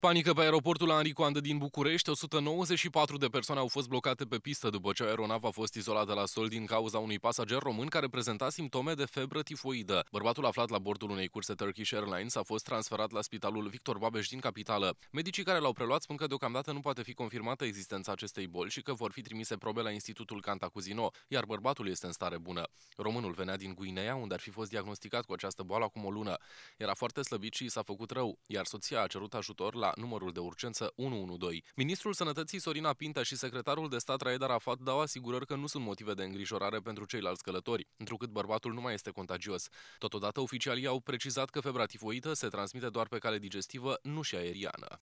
Panică pe aeroportul Henri Coandă din București, 194 de persoane au fost blocate pe pistă după ce aeronava a fost izolată la sol din cauza unui pasager român care prezenta simptome de febră tifoidă. Bărbatul aflat la bordul unei curse Turkish Airlines a fost transferat la spitalul Victor Babeș din capitală. Medicii care l-au preluat spun că deocamdată nu poate fi confirmată existența acestei boli și că vor fi trimise probe la Institutul Cantacuzino, iar bărbatul este în stare bună. Românul venea din Guinea, unde ar fi fost diagnosticat cu această boală acum o lună. Era foarte slăbit și s-a făcut rău, iar soția a cerut ajutor la la numărul de urgență 112. Ministrul Sănătății Sorina Pinta și secretarul de stat Raed Arafat dau asigurări că nu sunt motive de îngrijorare pentru ceilalți călători, întrucât bărbatul nu mai este contagios. Totodată, oficialii au precizat că febra tifoită se transmite doar pe cale digestivă, nu și aeriană.